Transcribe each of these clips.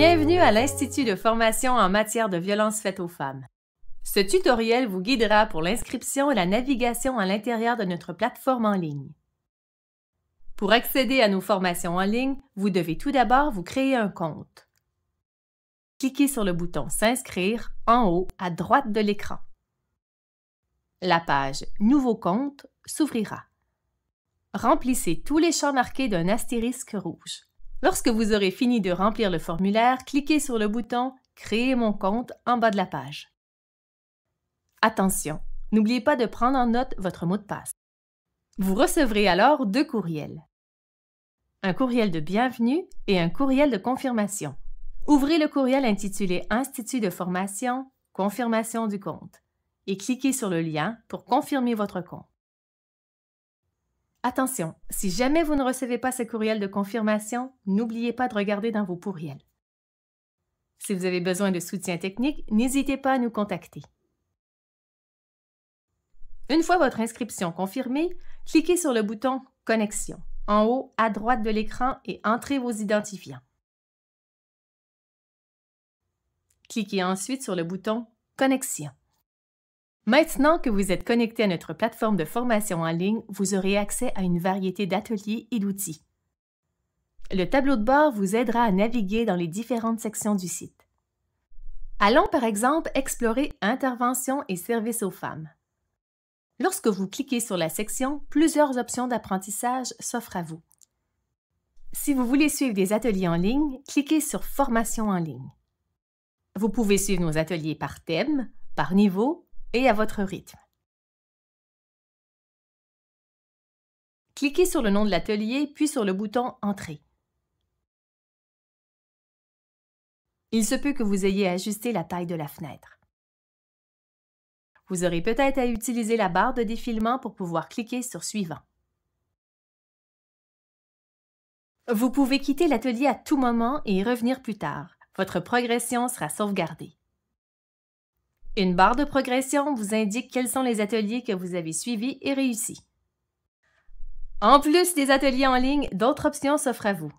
Bienvenue à l'Institut de formation en matière de violence faite aux femmes. Ce tutoriel vous guidera pour l'inscription et la navigation à l'intérieur de notre plateforme en ligne. Pour accéder à nos formations en ligne, vous devez tout d'abord vous créer un compte. Cliquez sur le bouton S'inscrire en haut à droite de l'écran. La page Nouveau compte s'ouvrira. Remplissez tous les champs marqués d'un astérisque rouge. Lorsque vous aurez fini de remplir le formulaire, cliquez sur le bouton Créer mon compte en bas de la page. Attention, n'oubliez pas de prendre en note votre mot de passe. Vous recevrez alors deux courriels. Un courriel de bienvenue et un courriel de confirmation. Ouvrez le courriel intitulé Institut de formation, confirmation du compte et cliquez sur le lien pour confirmer votre compte. Attention, si jamais vous ne recevez pas ce courriel de confirmation, n'oubliez pas de regarder dans vos courriels. Si vous avez besoin de soutien technique, n'hésitez pas à nous contacter. Une fois votre inscription confirmée, cliquez sur le bouton Connexion en haut à droite de l'écran et entrez vos identifiants. Cliquez ensuite sur le bouton Connexion. Maintenant que vous êtes connecté à notre plateforme de formation en ligne, vous aurez accès à une variété d'ateliers et d'outils. Le tableau de bord vous aidera à naviguer dans les différentes sections du site. Allons par exemple explorer intervention et services aux femmes. Lorsque vous cliquez sur la section, plusieurs options d'apprentissage s'offrent à vous. Si vous voulez suivre des ateliers en ligne, cliquez sur Formation en ligne. Vous pouvez suivre nos ateliers par thème, par niveau et à votre rythme. Cliquez sur le nom de l'atelier, puis sur le bouton Entrée. Il se peut que vous ayez ajusté la taille de la fenêtre. Vous aurez peut-être à utiliser la barre de défilement pour pouvoir cliquer sur Suivant. Vous pouvez quitter l'atelier à tout moment et y revenir plus tard. Votre progression sera sauvegardée. Une barre de progression vous indique quels sont les ateliers que vous avez suivis et réussis. En plus des ateliers en ligne, d'autres options s'offrent à vous.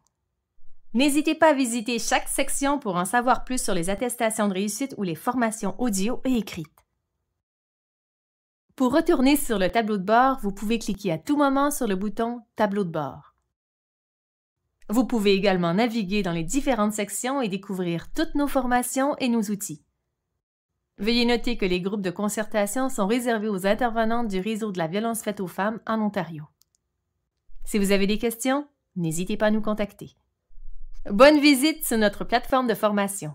N'hésitez pas à visiter chaque section pour en savoir plus sur les attestations de réussite ou les formations audio et écrites. Pour retourner sur le tableau de bord, vous pouvez cliquer à tout moment sur le bouton Tableau de bord. Vous pouvez également naviguer dans les différentes sections et découvrir toutes nos formations et nos outils. Veuillez noter que les groupes de concertation sont réservés aux intervenantes du réseau de la violence faite aux femmes en Ontario. Si vous avez des questions, n'hésitez pas à nous contacter. Bonne visite sur notre plateforme de formation.